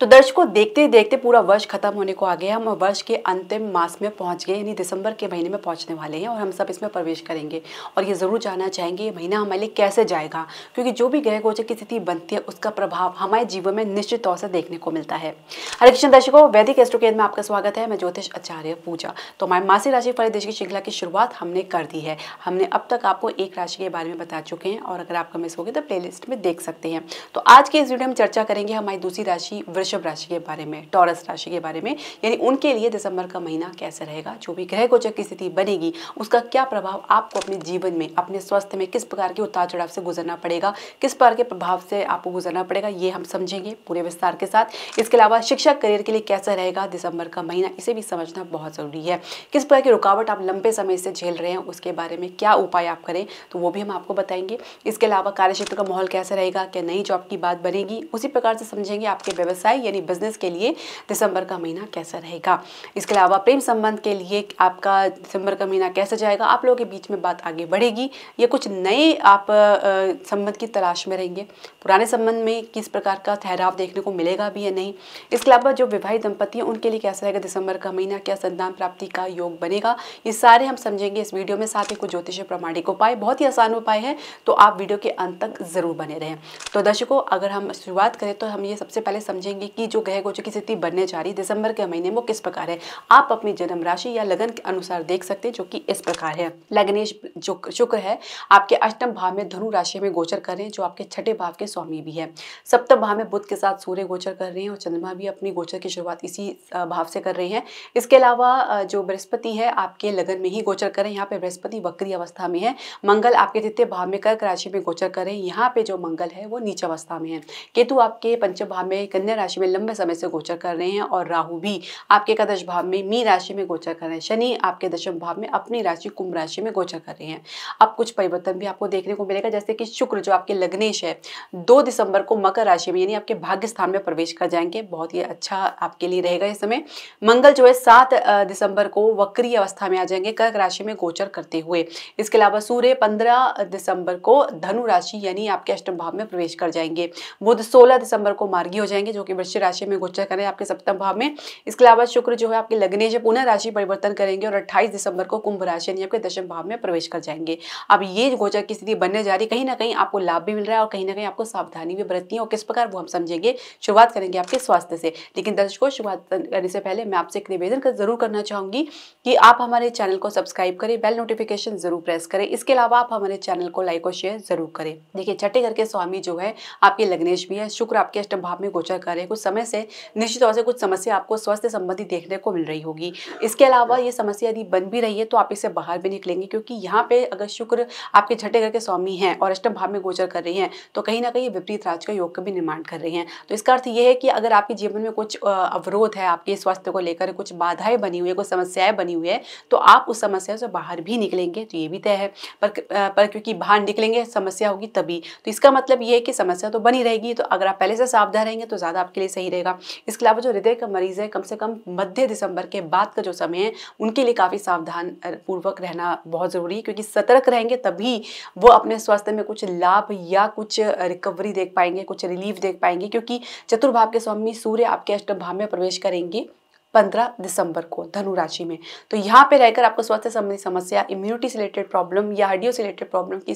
तो दर्शकों देखते ही देखते पूरा वर्ष खत्म होने को आ गया हम वर्ष के अंतिम मास में पहुंच गए यानी दिसंबर के महीने में पहुंचने वाले हैं और हम सब इसमें प्रवेश करेंगे और ये ज़रूर जानना चाहेंगे ये महीना हमारे लिए कैसे जाएगा क्योंकि जो भी ग्रह गोचर की स्थिति बनती है उसका प्रभाव हमारे जीवन में निश्चित तौर से देखने को मिलता है हरे कृष्ण दर्शकों वैदिक एस्ट्रो केंद्र में आपका स्वागत है मैं ज्योतिष आचार्य पूजा तो हमारे मासी राशि फल देश की श्रृंखला की शुरुआत हमने कर दी है हमने अब तक आपको एक राशि के बारे में बता चुके हैं और अगर आपका मिस हो गया तो प्ले में देख सकते हैं तो आज के इस वीडियो में चर्चा करेंगे हमारी दूसरी राशि वृक्ष वृषभ राशि के बारे में टॉरस राशि के बारे में यानी उनके लिए दिसंबर का महीना कैसे रहेगा जो भी ग्रह गोचर की स्थिति बनेगी उसका क्या प्रभाव आपको अपने जीवन में अपने स्वास्थ्य में किस प्रकार के उतार चढ़ाव से गुजरना पड़ेगा किस प्रकार के प्रभाव से आपको गुजरना पड़ेगा ये हम समझेंगे पूरे विस्तार के साथ इसके अलावा शिक्षा करियर के लिए कैसा रहेगा दिसंबर का महीना इसे भी समझना बहुत ज़रूरी है किस प्रकार की रुकावट आप लंबे समय से झेल रहे हैं उसके बारे में क्या उपाय आप करें तो वो भी हम आपको बताएंगे इसके अलावा कार्यक्षेत्र का माहौल कैसा रहेगा क्या नई जॉब की बात बनेगी उसी प्रकार से समझेंगे आपके व्यवसाय है यानी बिजनेस के लिए दिसंबर का महीना कैसा रहेगा इसके अलावा प्रेम संबंध के लिए आपका दिसंबर का महीना कैसा जाएगा आप लोगों के बीच में बात आगे बढ़ेगी या कुछ नए आप संबंध की तलाश में रहेंगे पुराने संबंध में किस प्रकार का ठहराव देखने को मिलेगा भी या नहीं इसके अलावा जो विवाहित दंपति हैं उनके लिए कैसा रहेगा दिसंबर का महीना क्या संतान प्राप्ति का योग बनेगा ये सारे हम समझेंगे इस वीडियो में साथ ही कुछ ज्योतिष प्रमाणिक उपाय बहुत ही आसान उपाय है तो आप वीडियो के अंत तक जरूर बने रहें तो दर्शकों अगर हम शुरुआत करें तो हम ये सबसे पहले समझेंगे जाएगी कि जो ग्रह गोचर की स्थिति बनने जा रही है दिसंबर के महीने में वो किस प्रकार है आप अपनी जन्म राशि या लगन के अनुसार देख सकते हैं जो कि इस प्रकार है लग्नेश जो शुक्र है आपके अष्टम भाव में धनु राशि में गोचर कर रहे हैं जो आपके छठे भाव के स्वामी भी है सप्तम भाव में बुद्ध के साथ सूर्य गोचर कर रहे हैं और चंद्रमा भी अपनी गोचर की शुरुआत इसी भाव से कर रहे हैं इसके अलावा जो बृहस्पति है आपके लगन में ही गोचर कर रहे हैं यहाँ पे बृहस्पति वक्री अवस्था में है मंगल आपके द्वितीय भाव में कर्क राशि में गोचर कर रहे हैं यहाँ पे जो मंगल है वो नीच अवस्था में है केतु आपके पंचम भाव में कन्या राशि राशि में लंबे समय से गोचर कर रहे हैं और राहु भी आपके एकादश भाव में मीन राशि में गोचर कर रहे हैं शनि आपके दशम भाव में अपनी राशि कुंभ राशि में गोचर कर रहे हैं अब कुछ परिवर्तन भी आपको देखने को मिलेगा जैसे कि शुक्र जो आपके लग्नेश है दो दिसंबर को मकर राशि में यानी आपके भाग्य स्थान में प्रवेश कर जाएंगे बहुत ही अच्छा आपके लिए रहेगा इस समय मंगल जो है सात दिसंबर को वक्री अवस्था में आ जाएंगे कर्क राशि में गोचर करते हुए इसके अलावा सूर्य पंद्रह दिसंबर को धनु राशि यानी आपके अष्टम भाव में प्रवेश कर जाएंगे बुध सोलह दिसंबर को मार्गी हो जाएंगे जो कि वृश्चिक राशि में गोचर करें आपके सप्तम भाव में इसके अलावा शुक्र जो है आपके लगने से पुनः राशि परिवर्तन करेंगे और अट्ठाईस दिसंबर को कुंभ राशि यानी आपके दशम भाव में प्रवेश कर जाएंगे अब ये गोचर की स्थिति बनने जा रही कहीं ना कहीं आपको लाभ भी मिल रहा है और कहीं ना कहीं आपको सावधानी भी बरतनी है और किस प्रकार वो हम समझेंगे शुरुआत करेंगे आपके स्वास्थ्य से लेकिन दर्शकों शुरुआत करने से पहले मैं आपसे एक निवेदन जरूर करना चाहूंगी कि आप हमारे चैनल को सब्सक्राइब करें बेल नोटिफिकेशन जरूर प्रेस करें इसके अलावा आप हमारे चैनल को लाइक और शेयर जरूर करें देखिए छठे घर के स्वामी जो है आपके लग्नेश भी है शुक्र आपके अष्टम भाव में गोचर कर रहे हैं कुछ समय से निश्चित तौर से कुछ समस्या आपको स्वास्थ्य संबंधी देखने को मिल रही होगी इसके अलावा ये समस्या यदि बन भी रही है तो आप इसे बाहर भी निकलेंगे क्योंकि यहाँ पे अगर शुक्र आपके छठे घर के स्वामी हैं और अष्टम भाव में गोचर कर रही हैं तो कहीं ना कहीं विपरीत राज का योग का भी निर्माण कर रही हैं तो इसका अर्थ ये है कि अगर आपके जीवन में कुछ अवरोध है आपके स्वास्थ्य को लेकर कुछ बाधाएं बनी हुई है कुछ समस्याएं बनी हुई है तो आप उस समस्या से बाहर भी निकलेंगे तो ये भी तय है पर, पर क्योंकि बाहर निकलेंगे समस्या होगी तभी तो इसका मतलब ये है कि समस्या तो बनी रहेगी तो अगर आप पहले से सावधान रहेंगे तो ज़्यादा आपके लिए लिए सही रहेगा इसके अलावा जो हृदय का मरीज़ है कम से कम मध्य दिसंबर के बाद का जो समय है उनके लिए काफ़ी सावधान पूर्वक रहना बहुत ज़रूरी है क्योंकि सतर्क रहेंगे तभी वो अपने स्वास्थ्य में कुछ लाभ या कुछ रिकवरी देख पाएंगे कुछ रिलीफ देख पाएंगे क्योंकि चतुर्भाव के स्वामी सूर्य आपके अष्टम भाव में प्रवेश करेंगे पंद्रह दिसंबर को धनु राशि में तो यहाँ पे रहकर आपको स्वास्थ्य संबंधी समस्या इम्यूनिटी से रिलेटेड प्रॉब्लम या हड्डियों से रिलेटेड प्रॉब्लम की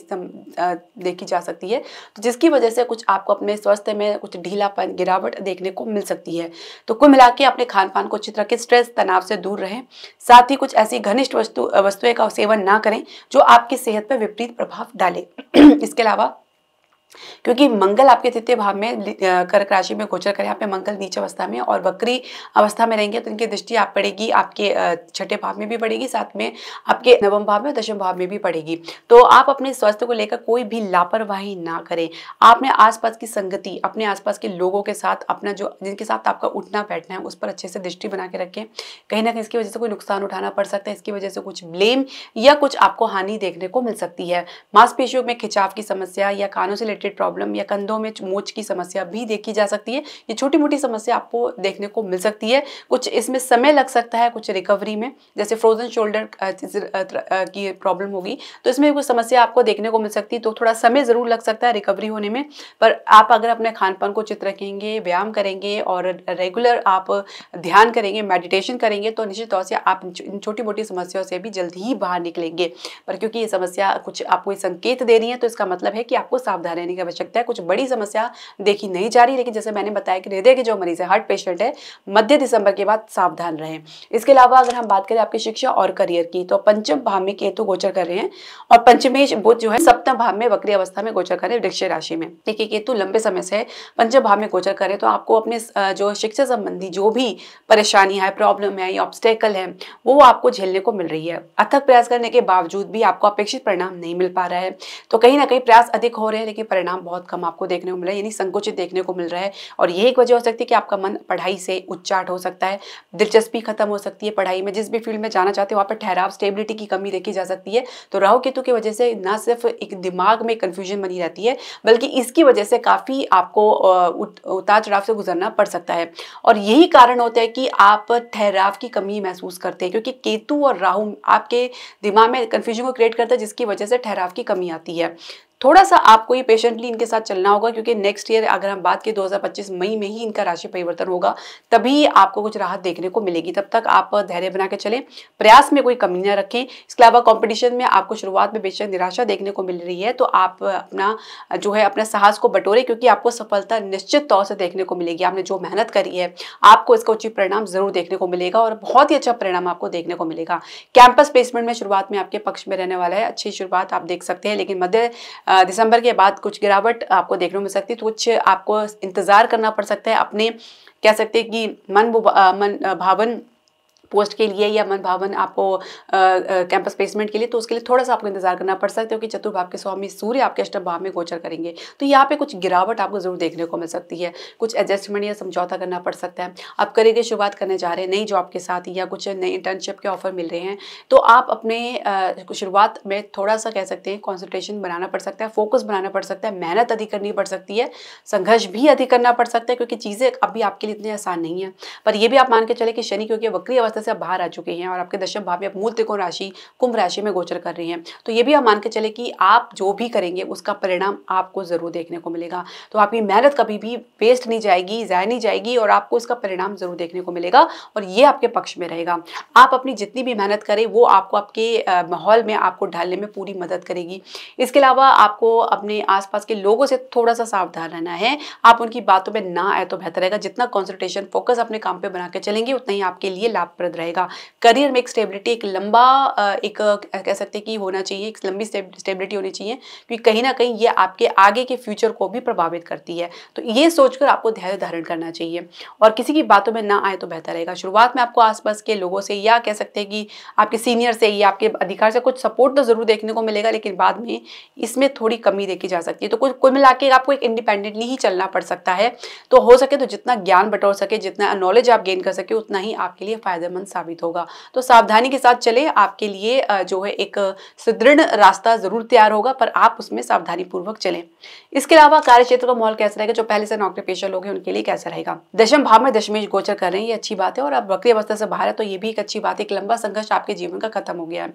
देखी जा सकती है तो जिसकी वजह से कुछ आपको अपने स्वास्थ्य में कुछ ढीलापन गिरावट देखने को मिल सकती है तो कुल मिला के अपने खान पान को अच्छी तरह के स्ट्रेस तनाव से दूर रहें साथ ही कुछ ऐसी घनिष्ठ वस्तु वस्तुएं का सेवन ना करें जो आपकी सेहत पर विपरीत प्रभाव डाले इसके अलावा क्योंकि मंगल आपके तृतीय भाव में कर्क राशि में गोचर करें यहाँ पे मंगल नीचे अवस्था में और बकरी अवस्था में रहेंगे तो इनकी दृष्टि आप पड़ेगी आपके छठे भाव में भी पड़ेगी साथ में आपके नवम भाव में दशम भाव में भी पड़ेगी तो आप अपने स्वास्थ्य को लेकर कोई भी लापरवाही ना करें आपने आसपास की संगति अपने आसपास के लोगों के साथ अपना जो जिनके साथ आपका उठना बैठना है उस पर अच्छे से दृष्टि बना के रखें कहीं ना कहीं इसकी वजह से कोई नुकसान उठाना पड़ सकता है इसकी वजह से कुछ ब्लेम या कुछ आपको हानि देखने को मिल सकती है मांसपेशियों में खिंचाव की समस्या या कानों से रिलेटेड प्रॉब्लम या कंधों में मोच की समस्या भी देखी जा सकती है ये छोटी मोटी समस्या आपको देखने को मिल सकती है कुछ इसमें समय लग सकता है कुछ रिकवरी में जैसे फ्रोजन शोल्डर की प्रॉब्लम होगी तो इसमें कुछ समस्या आपको देखने को मिल सकती है तो थोड़ा समय ज़रूर लग सकता है रिकवरी होने में पर आप अगर अपने खान पान को चित्र रखेंगे व्यायाम करेंगे और रेगुलर आप ध्यान करेंगे मेडिटेशन करेंगे तो निश्चित तौर से आप इन छोटी मोटी समस्याओं से भी जल्द ही बाहर निकलेंगे पर क्योंकि ये समस्या कुछ आपको संकेत दे रही है तो इसका मतलब है कि आपको सावधान लेने की आवश्यकता है कुछ बड़ी समस्या देखी नहीं जा रही लेकिन जैसे मैंने बताया कि हृदय के जो मरीज है हार्ट पेशेंट है मध्य दिसंबर के बाद सावधान रहे इसके अलावा अगर हम बात करें आपकी शिक्षा और करियर की तो पंचम भाव में केतु गोचर कर रहे हैं और पंचमेश बुद्ध जो है सप्तम भाव में वक्री अवस्था में गोचर कर रहे हैं वृक्ष राशि में देखिए केतु लंबे समय से पंचम भाव में गोचर करें तो आपको अपने जो शिक्षा संबंधी जो भी परेशानी है प्रॉब्लम है या ऑब्स्टेकल है वो आपको झेलने को मिल रही है अथक प्रयास करने के बावजूद भी आपको अपेक्षित परिणाम नहीं मिल पा रहा है तो कहीं ना कहीं प्रयास अधिक हो रहे हैं लेकिन परिणाम बहुत कम आपको देखने को मिल है यानी संकुचित देखने को मिल रहा है और यही एक वजह हो सकती है कि आपका मन पढ़ाई से उच्चाट हो सकता है दिलचस्पी खत्म हो सकती है पढ़ाई में जिस भी फील्ड में जाना चाहते हो वहाँ पर ठहराव स्टेबिलिटी की कमी देखी जा सकती है तो राहु केतु की वजह से ना सिर्फ एक दिमाग में कन्फ्यूजन बनी रहती है बल्कि इसकी वजह से काफ़ी आपको उतार चढ़ाव से गुजरना पड़ सकता है और यही कारण होता है कि आप ठहराव की कमी महसूस करते हैं क्योंकि केतु और राहु आपके दिमाग में कन्फ्यूजन को क्रिएट करता है जिसकी वजह से ठहराव की कमी आती है थोड़ा सा आपको ये पेशेंटली इनके साथ चलना होगा क्योंकि नेक्स्ट ईयर अगर हम बात की 2025 मई में ही इनका राशि परिवर्तन होगा तभी आपको कुछ राहत देखने को मिलेगी तब तक आप धैर्य बना के चलें प्रयास में कोई कमी ना रखें इसके अलावा कॉम्पिटिशन में आपको शुरुआत में बेशक निराशा देखने को मिल रही है तो आप अपना जो है अपना साहस को बटोरे क्योंकि आपको सफलता निश्चित तौर से देखने को मिलेगी आपने जो मेहनत करी है आपको इसका उचित परिणाम जरूर देखने को मिलेगा और बहुत ही अच्छा परिणाम आपको देखने को मिलेगा कैंपस प्लेसमेंट में शुरुआत में आपके पक्ष में रहने वाला है अच्छी शुरुआत आप देख सकते हैं लेकिन मध्य दिसंबर के बाद कुछ गिरावट आपको देखने को मिल सकती है तो कुछ आपको इंतज़ार करना पड़ सकता है अपने कह सकते हैं कि मन मन भावन पोस्ट के लिए या मन भावन आपको कैंपस प्लेसमेंट के लिए तो उसके लिए थोड़ा सा आपको इंतजार करना पड़ सकता है क्योंकि चतुर्भाव के स्वामी सूर्य आपके अष्टम भाव में गोचर करेंगे तो यहाँ पे कुछ गिरावट आपको जरूर देखने को मिल सकती है कुछ एडजस्टमेंट या समझौता करना पड़ सकता है आप करियर की शुरुआत करने जा रहे हैं नई जॉब के साथ या कुछ नए इंटर्नशिप के ऑफर मिल रहे हैं तो आप अपने शुरुआत में थोड़ा सा कह सकते हैं कॉन्सेंट्रेशन बनाना पड़ सकता है फोकस बनाना पड़ सकता है मेहनत अधिक करनी पड़ सकती है संघर्ष भी अधिक करना पड़ सकता है क्योंकि चीज़ें अभी आपके लिए इतनी आसान नहीं है पर यह भी आप मान के चले कि शनि क्योंकि वक्री अवस्था मकर से आप बाहर आ चुके हैं और आपके दशम भाव में आप मूल त्रिकोण राशि कुंभ राशि में गोचर कर रहे हैं तो ये भी आप मान के चले कि आप जो भी करेंगे उसका परिणाम आपको ज़रूर देखने को मिलेगा तो आपकी मेहनत कभी भी वेस्ट नहीं जाएगी जाय नहीं जाएगी और आपको इसका परिणाम ज़रूर देखने को मिलेगा और ये आपके पक्ष में रहेगा आप अपनी जितनी भी मेहनत करें वो आपको आपके माहौल में आपको ढालने में पूरी मदद करेगी इसके अलावा आपको अपने आसपास के लोगों से थोड़ा सा सावधान रहना है आप उनकी बातों में ना आए तो बेहतर रहेगा जितना कॉन्सेंट्रेशन फोकस अपने काम पर बना के चलेंगे उतना ही आपके लिए लाभप्रद मदद रहेगा करियर में एक स्टेबिलिटी एक लंबा एक कह सकते हैं कि होना चाहिए एक लंबी स्टेबिलिटी होनी चाहिए क्योंकि कहीं ना कहीं ये आपके आगे के फ्यूचर को भी प्रभावित करती है तो ये सोचकर आपको धैर्य धारण करना चाहिए और किसी की बातों में ना आए तो बेहतर रहेगा शुरुआत में आपको आसपास के लोगों से या कह सकते हैं कि आपके सीनियर से या आपके अधिकार से कुछ सपोर्ट तो ज़रूर देखने को मिलेगा लेकिन बाद में इसमें थोड़ी कमी देखी जा सकती है तो कुछ कुल मिला आपको एक इंडिपेंडेंटली ही चलना पड़ सकता है तो हो सके तो जितना ज्ञान बटोर सके जितना नॉलेज आप गेन कर सके उतना ही आपके लिए फ़ायदेमंद फायदेमंद साबित होगा तो सावधानी के साथ चले आपके लिए जो है एक सुदृढ़ रास्ता जरूर तैयार होगा पर आप उसमें सावधानी पूर्वक चले इसके अलावा कार्य क्षेत्र का माहौल कैसा रहेगा जो पहले से नौकरी पेशा लोग हैं उनके लिए कैसा रहेगा दशम भाव में दशमेश गोचर कर रहे हैं ये अच्छी बात है और आप बकरी अवस्था से बाहर है तो ये भी एक अच्छी बात है एक लंबा संघर्ष आपके जीवन का खत्म हो गया है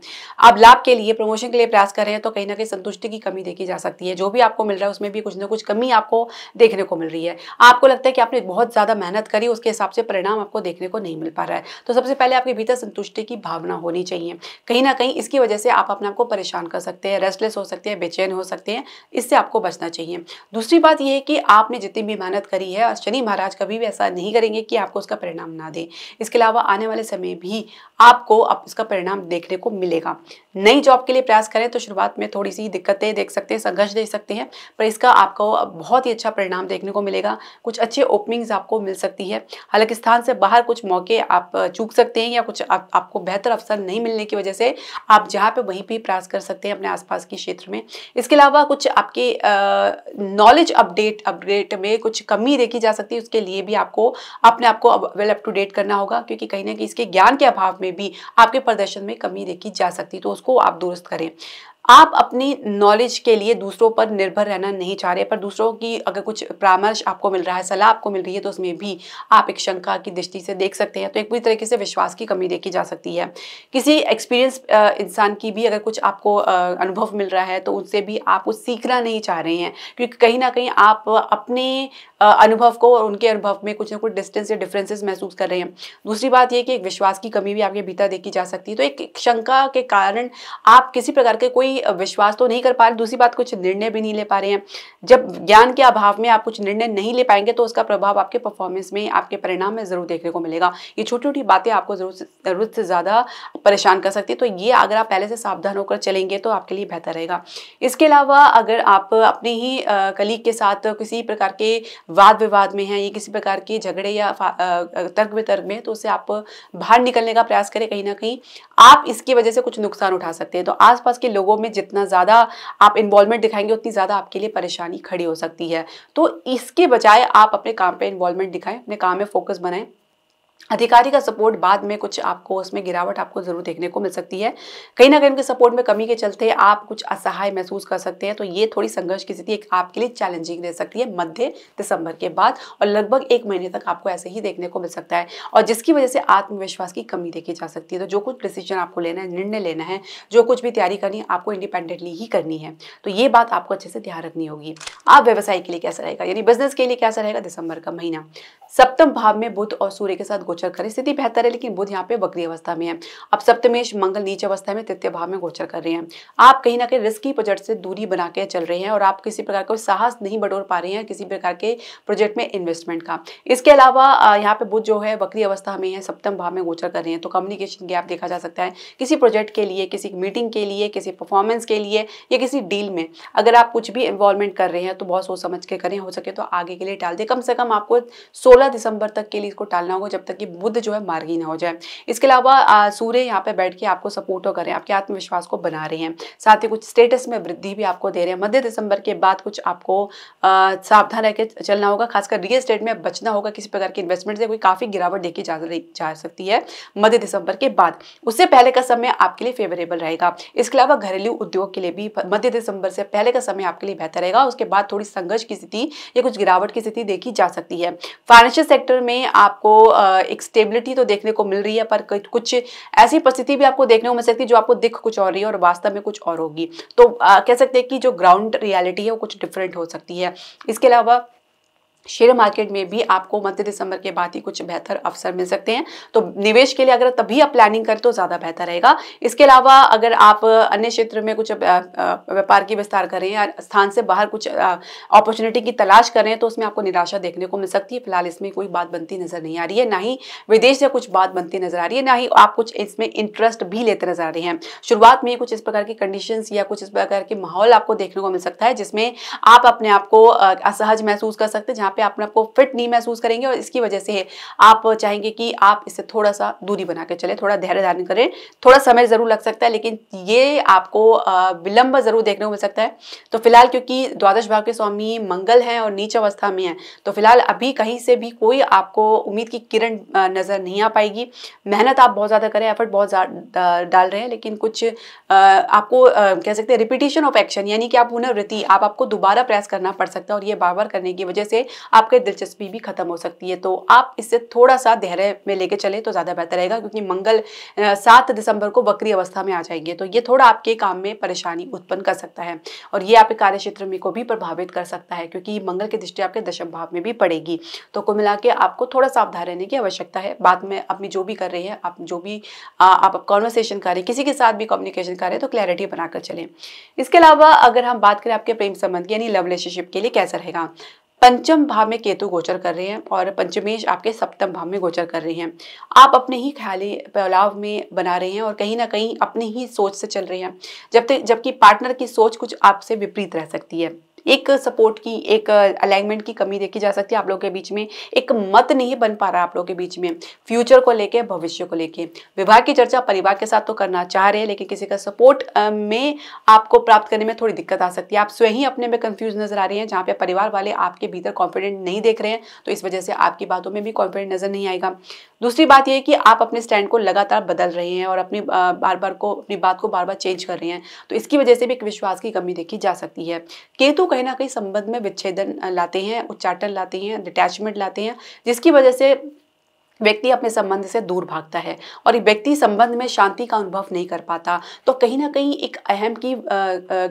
आप लाभ के लिए प्रमोशन के लिए प्रयास कर रहे हैं तो कहीं ना कहीं संतुष्टि की कमी देखी जा सकती है जो भी आपको मिल रहा है उसमें भी कुछ ना कुछ कमी आपको देखने को मिल रही है आपको लगता है कि आपने बहुत ज़्यादा मेहनत करी उसके हिसाब से परिणाम आपको देखने को नहीं मिल पा रहा है तो सबसे सबसे पहले आपके भीतर संतुष्टि की भावना होनी चाहिए कहीं ना कहीं इसकी वजह से आप अपने आप को परेशान कर सकते हैं रेस्टलेस हो सकते हैं बेचैन हो सकते हैं इससे आपको बचना चाहिए दूसरी बात यह है कि आपने जितनी भी मेहनत करी है और शनि महाराज कभी भी ऐसा नहीं करेंगे कि आपको उसका परिणाम ना दें इसके अलावा आने वाले समय भी आपको उसका परिणाम देखने को मिलेगा नई जॉब के लिए प्रयास करें तो शुरुआत में थोड़ी सी दिक्कतें देख सकते हैं संघर्ष देख सकते हैं पर इसका आपको बहुत ही अच्छा परिणाम देखने को मिलेगा कुछ अच्छे ओपनिंग्स आपको मिल सकती है हालांकि स्थान से बाहर कुछ मौके आप चूक सकते हैं या कुछ आप, आपको बेहतर अवसर नहीं मिलने की वजह से आप जहाँ पे वहीं पे प्रयास कर सकते हैं अपने आसपास के क्षेत्र में इसके अलावा कुछ आपके नॉलेज अपडेट अपडेट में कुछ कमी देखी जा सकती है उसके लिए भी आपको अपने आप को वेल अप टू डेट करना होगा क्योंकि कहीं ना कहीं इसके ज्ञान के अभाव में भी आपके प्रदर्शन में कमी देखी जा सकती है तो उसको आप दुरुस्त करें आप अपनी नॉलेज के लिए दूसरों पर निर्भर रहना नहीं चाह रहे पर दूसरों की अगर कुछ परामर्श आपको मिल रहा है सलाह आपको मिल रही है तो उसमें भी आप एक शंका की दृष्टि से देख सकते हैं तो एक पूरी तरीके से विश्वास की कमी देखी जा सकती है किसी एक्सपीरियंस इंसान की भी अगर कुछ आपको अनुभव मिल रहा है तो उनसे भी आप कुछ सीखना नहीं चाह रहे हैं क्योंकि कहीं ना कहीं आप अपने अनुभव को और उनके अनुभव में कुछ ना कुछ डिस्टेंस या डिफ्रेंसेस महसूस कर रहे हैं दूसरी बात यह कि एक विश्वास की कमी भी आपके भीतर देखी जा सकती है तो एक शंका के कारण आप किसी प्रकार के कोई विश्वास तो नहीं कर पा रहे दूसरी बात कुछ निर्णय भी नहीं ले पा रहे हैं जब ज्ञान के अभाव में आप कुछ निर्णय नहीं ले पाएंगे तो उसका प्रभाव आपके परफॉर्मेंस में आपके परिणाम में ज़रूर देखने को मिलेगा ये छोटी छोटी बातें आपको ज़रूरत से ज़्यादा परेशान कर सकती है तो ये अगर आप पहले से सावधान होकर चलेंगे तो आपके लिए बेहतर रहेगा इसके अलावा अगर आप अपने ही कलीग के साथ किसी प्रकार के वाद विवाद में हैं या किसी प्रकार के झगड़े या तर्क वितर्क में तो उसे आप बाहर निकलने का प्रयास करें कहीं ना कहीं आप इसकी वजह से कुछ नुकसान उठा सकते हैं तो आसपास के लोगों में में जितना ज़्यादा आप इन्वॉल्वमेंट दिखाएंगे उतनी ज़्यादा आपके लिए परेशानी खड़ी हो सकती है तो इसके बजाय आप अपने काम पर इन्वॉल्वमेंट दिखाएं अपने काम में फोकस बनाएं अधिकारी का सपोर्ट बाद में कुछ आपको उसमें गिरावट आपको ज़रूर देखने को मिल सकती है कहीं ना कहीं उनके सपोर्ट में कमी के चलते आप कुछ असहाय महसूस कर सकते हैं तो ये थोड़ी संघर्ष की स्थिति एक आपके लिए चैलेंजिंग दे सकती है मध्य दिसंबर के बाद और लगभग एक महीने तक आपको ऐसे ही देखने को मिल सकता है और जिसकी वजह से आत्मविश्वास की कमी देखी जा सकती है तो जो कुछ डिसीजन आपको लेना है निर्णय लेना है जो कुछ भी तैयारी करनी है आपको इंडिपेंडेंटली ही करनी है तो ये बात आपको अच्छे से ध्यान रखनी होगी आप व्यवसाय के लिए कैसा रहेगा यानी बिजनेस के लिए कैसा रहेगा दिसंबर का महीना सप्तम भाव में बुध और सूर्य के साथ गोचर करें स्थिति बेहतर है लेकिन बुध यहाँ पे वक्री अवस्था में है अब सप्तमेश मंगल नीच अवस्था में तृतीय भाव में गोचर कर रहे हैं आप कहीं ना कहीं रिस्की प्रोजेक्ट से दूरी बना के चल रहे हैं और आप किसी प्रकार का साहस नहीं बटोर पा रहे हैं किसी प्रकार के प्रोजेक्ट में इन्वेस्टमेंट का इसके अलावा यहाँ पे बुध जो है वक्री अवस्था में है सप्तम भाव में गोचर कर रहे हैं तो कम्युनिकेशन गैप देखा जा सकता है किसी प्रोजेक्ट के लिए किसी मीटिंग के लिए किसी परफॉर्मेंस के लिए या किसी डील में अगर आप कुछ भी इन्वॉल्वमेंट कर रहे हैं तो बहुत सोच समझ के करें हो सके तो आगे के लिए टाल दें कम से कम आपको सोलह सोलह दिसंबर तक के लिए इसको टालना होगा जब तक कि बुद्ध जो है मार्गी ना हो जाए इसके अलावा सूर्य यहाँ पे बैठ के आपको सपोर्ट कर रहे हैं आपके आत्मविश्वास को बना रहे हैं साथ ही कुछ स्टेटस में वृद्धि भी आपको दे रहे हैं मध्य दिसंबर के बाद कुछ आपको सावधान रह के चलना होगा खासकर रियल स्टेट में बचना होगा किसी प्रकार के इन्वेस्टमेंट से कोई काफ़ी गिरावट देखी जा, जा सकती है मध्य दिसंबर के बाद उससे पहले का समय आपके लिए फेवरेबल रहेगा इसके अलावा घरेलू उद्योग के लिए भी मध्य दिसंबर से पहले का समय आपके लिए बेहतर रहेगा उसके बाद थोड़ी संघर्ष की स्थिति या कुछ गिरावट की स्थिति देखी जा सकती है फाइनेंशियल फाइनेंशियल सेक्टर में आपको एक स्टेबिलिटी तो देखने को मिल रही है पर कुछ ऐसी परिस्थिति भी आपको देखने को मिल सकती है जो आपको दिख कुछ और रही है और वास्तव में कुछ और होगी तो कह सकते हैं कि जो ग्राउंड रियलिटी है वो कुछ डिफरेंट हो सकती है इसके अलावा शेयर मार्केट में भी आपको मध्य दिसंबर के बाद ही कुछ बेहतर अवसर मिल सकते हैं तो निवेश के लिए अगर तभी आप प्लानिंग करें तो ज़्यादा बेहतर रहेगा इसके अलावा अगर आप अन्य क्षेत्र में कुछ व्यापार की विस्तार करें या स्थान से बाहर कुछ अपॉर्चुनिटी की तलाश करें तो उसमें आपको निराशा देखने को मिल सकती है फिलहाल इसमें कोई बात बनती नज़र नहीं आ रही है ना ही विदेश से कुछ बात बनती नज़र आ रही है ना ही आप कुछ इसमें इंटरेस्ट भी लेते नज़र आ रहे हैं शुरुआत में कुछ इस प्रकार की कंडीशन या कुछ इस प्रकार के माहौल आपको देखने को मिल सकता है जिसमें आप अपने आप को असहज महसूस कर सकते हैं जहाँ पे आप आपको फिट नहीं महसूस करेंगे और इसकी वजह से आप चाहेंगे कि आप इससे थोड़ा सा दूरी बना के चले थोड़ा धैर्य धारण करें थोड़ा समय ज़रूर लग सकता है लेकिन ये आपको विलंब ज़रूर देखने को मिल सकता है तो फिलहाल क्योंकि द्वादश भाव के स्वामी मंगल हैं और नीच अवस्था में हैं तो फिलहाल अभी कहीं से भी कोई आपको उम्मीद की किरण नज़र नहीं आ पाएगी मेहनत आप बहुत ज़्यादा करें एफर्ट बहुत डाल रहे हैं लेकिन कुछ आपको कह सकते हैं रिपीटेशन ऑफ एक्शन यानी कि आप पुनर्वृत्ति आप आपको दोबारा प्रयास करना पड़ सकता है और ये बार बार करने की वजह से आपकी दिलचस्पी भी खत्म हो सकती है तो आप इससे थोड़ा सा धैर्य में लेके चले तो ज़्यादा बेहतर रहेगा क्योंकि मंगल सात दिसंबर को बकरी अवस्था में आ जाएंगे तो ये थोड़ा आपके काम में परेशानी उत्पन्न कर सकता है और ये आपके कार्य क्षेत्र में को भी प्रभावित कर सकता है क्योंकि मंगल की दृष्टि आपके दशम भाव में भी पड़ेगी तो कुल मिला के आपको थोड़ा सावधान रहने की आवश्यकता है बाद में अपनी जो भी कर रही है आप जो भी आप कॉन्वर्सेशन हैं किसी के साथ भी कम्युनिकेशन कर रहे हैं तो क्लैरिटी बनाकर चले इसके अलावा अगर हम बात करें आपके प्रेम संबंध यानी लव रिलेशनशिप के लिए कैसा रहेगा पंचम भाव में केतु गोचर कर रहे हैं और पंचमेश आपके सप्तम भाव में गोचर कर रहे हैं आप अपने ही ख्याली पैलाव में बना रहे हैं और कहीं ना कहीं अपनी ही सोच से चल रहे हैं जब तक जबकि पार्टनर की सोच कुछ आपसे विपरीत रह सकती है एक सपोर्ट की एक अलाइनमेंट uh, की कमी देखी जा सकती है आप लोगों के बीच में एक मत नहीं बन पा रहा आप लोगों के बीच में फ्यूचर को लेके भविष्य को लेके विवाह की चर्चा परिवार के साथ तो करना चाह रहे हैं लेकिन किसी का सपोर्ट uh, में आपको प्राप्त करने में थोड़ी दिक्कत आ सकती है आप स्वयं ही अपने में कंफ्यूज नजर आ रही है जहां पर परिवार वाले आपके भीतर कॉन्फिडेंट नहीं देख रहे हैं तो इस वजह से आपकी बातों में भी कॉन्फिडेंट नजर नहीं आएगा दूसरी बात यह कि आप अपने स्टैंड को लगातार बदल रहे हैं और अपनी uh, बार बार को अपनी बात को बार बार चेंज कर रहे हैं तो इसकी वजह से भी एक विश्वास की कमी देखी जा सकती है केतु कहीं ना कहीं संबंध में विच्छेदन लाते हैं उच्चाटन लाते हैं डिटैचमेंट लाते हैं जिसकी वजह से व्यक्ति अपने संबंध से दूर भागता है और व्यक्ति संबंध में शांति का अनुभव नहीं कर पाता तो कहीं ना कहीं एक अहम की आ, आ,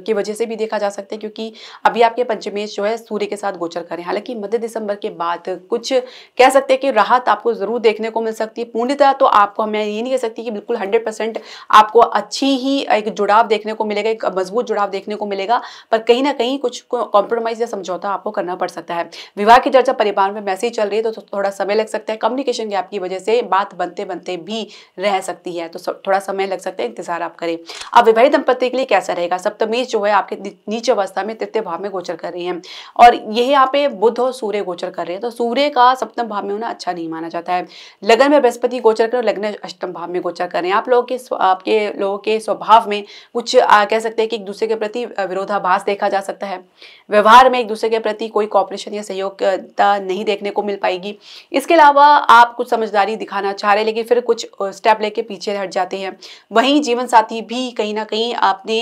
की वजह से भी देखा जा सकता है क्योंकि अभी आपके पंचमेश जो है सूर्य के साथ गोचर करें हालांकि मध्य दिसंबर के बाद कुछ कह सकते हैं कि राहत आपको ज़रूर देखने को मिल सकती है पूर्णतः तो आपको मैं ये नहीं कह सकती कि बिल्कुल हंड्रेड आपको अच्छी ही एक जुड़ाव देखने को मिलेगा एक मजबूत जुड़ाव देखने को मिलेगा पर कहीं ना कहीं कुछ कॉम्प्रोमाइज़ या समझौता आपको करना पड़ सकता है विवाह की चर्चा परिवार में मैसेज चल रही है तो थोड़ा समय लग सकता है कम्युनिकेशन भी आपकी वजह से बात बनते बनते भी रह सकती है तो थोड़ा समय लग सकता है इंतजार आप करें अब विवाहित दंपति के लिए कैसा रहेगा सप्तमेश जो है आपके नीचे अवस्था में तृतीय भाव में गोचर कर रही है और यही यहाँ पे बुध और सूर्य गोचर कर रहे हैं तो सूर्य का सप्तम भाव में होना अच्छा नहीं माना जाता है लगन में बृहस्पति गोचर कर लग्न अष्टम भाव में गोचर कर रहे हैं आप लोगों के आपके लोगों के स्वभाव में कुछ कह सकते हैं कि एक दूसरे के प्रति विरोधाभास देखा जा सकता है व्यवहार में एक दूसरे के प्रति कोई कॉपरेशन या सहयोगता नहीं देखने को मिल पाएगी इसके अलावा आप कुछ समझदारी दिखाना चाह रहे लेकिन फिर कुछ स्टेप लेके पीछे हट जाते हैं वहीं जीवन साथी भी कहीं ना कहीं अपने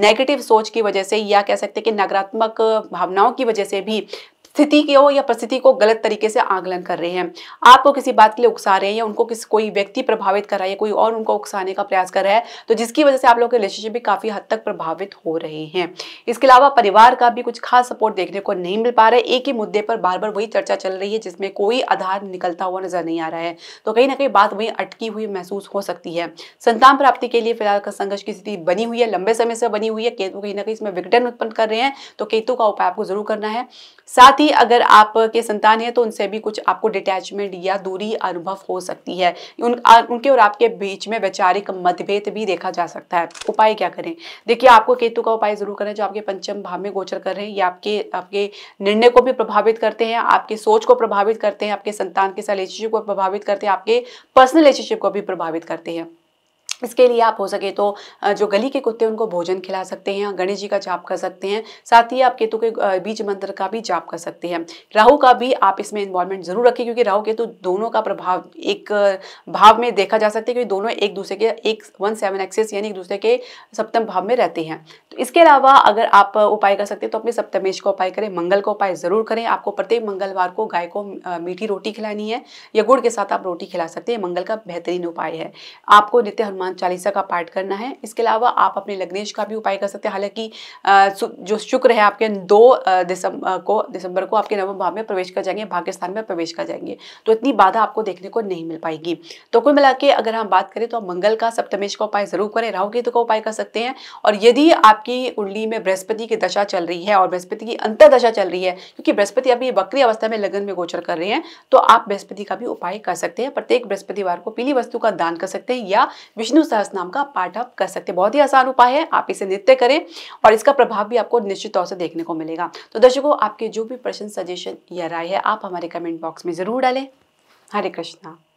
नेगेटिव सोच की वजह से या कह सकते हैं कि नकारात्मक भावनाओं की वजह से भी स्थिति की हो या परिस्थिति को गलत तरीके से आकलन कर रहे हैं आपको किसी बात के लिए उकसा रहे हैं या उनको किसी कोई व्यक्ति प्रभावित कर रहा है या कोई और उनको उकसाने का प्रयास कर रहा है तो जिसकी वजह से आप लोग के रिलेशनशिप भी काफ़ी हद तक प्रभावित हो रहे हैं इसके अलावा परिवार का भी कुछ खास सपोर्ट देखने को नहीं मिल पा रहा है एक ही मुद्दे पर बार बार वही चर्चा चल रही है जिसमें कोई आधार निकलता हुआ नजर नहीं आ रहा है तो कहीं ना कहीं बात वही अटकी हुई महसूस हो सकती है संतान प्राप्ति के लिए फिलहाल का संघर्ष की स्थिति बनी हुई है लंबे समय से बनी हुई है केतु कहीं ना कहीं इसमें विघटन उत्पन्न कर रहे हैं तो केतु का उपाय आपको जरूर करना है साथ ही अगर आपके संतान है तो उनसे भी कुछ आपको डिटैचमेंट या दूरी अनुभव हो सकती है उन आ, उनके और आपके बीच में वैचारिक मतभेद भी देखा जा सकता है उपाय क्या करें देखिए आपको केतु का उपाय जरूर करें जो आपके पंचम भाव में गोचर कर रहे हैं ये आपके आपके निर्णय को भी प्रभावित करते हैं आपकी सोच को प्रभावित करते हैं आपके संतान के साथ रिलेशनशिप को प्रभावित करते हैं आपके पर्सनल रिलेशनशिप को भी प्रभावित करते हैं इसके लिए आप हो सके तो जो गली के कुत्ते उनको भोजन खिला सकते हैं गणेश जी का जाप कर सकते हैं साथ ही आप केतु के बीज मंत्र का भी जाप कर सकते हैं राहु का भी आप इसमें इन्वॉल्वमेंट जरूर रखें क्योंकि राहु केतु दोनों का प्रभाव एक भाव में देखा जा सकता है क्योंकि दोनों एक दूसरे के एक वन सेवन एक्सेस यानी एक दूसरे के सप्तम भाव में रहते हैं तो इसके अलावा अगर आप उपाय कर सकते हैं तो अपने सप्तमेश का उपाय करें मंगल का उपाय ज़रूर करें आपको प्रत्येक मंगलवार को गाय को मीठी रोटी खिलानी है या गुड़ के साथ आप रोटी खिला सकते हैं मंगल का बेहतरीन उपाय है आपको नित्य हनुमान हनुमान चालीसा का पाठ करना है इसके अलावा आप अपने लग्नेश का भी उपाय कर सकते हैं हालांकि जो शुक्र है आपके दो दिसंबर को दिसंबर को आपके नवम भाव में प्रवेश कर जाएंगे भाग्यस्थान में प्रवेश कर जाएंगे तो इतनी बाधा आपको देखने को नहीं मिल पाएगी तो कुल मिला अगर हम बात करें तो मंगल का सप्तमेश का उपाय जरूर करें राहु केतु का उपाय कर सकते हैं और यदि आपकी कुंडली में बृहस्पति की दशा चल रही है और बृहस्पति की अंतर दशा चल रही है क्योंकि बृहस्पति अभी बकरी अवस्था में लगन में गोचर कर रहे हैं तो आप बृहस्पति का भी उपाय कर सकते हैं प्रत्येक बृहस्पतिवार को पीली वस्तु का दान कर सकते हैं या विष्णु विष्णु सहस नाम का पाठ आप कर सकते हैं बहुत ही आसान उपाय है आप इसे नित्य करें और इसका प्रभाव भी आपको निश्चित तौर से देखने को मिलेगा तो दर्शकों आपके जो भी प्रश्न सजेशन या राय है आप हमारे कमेंट बॉक्स में ज़रूर डालें हरे कृष्णा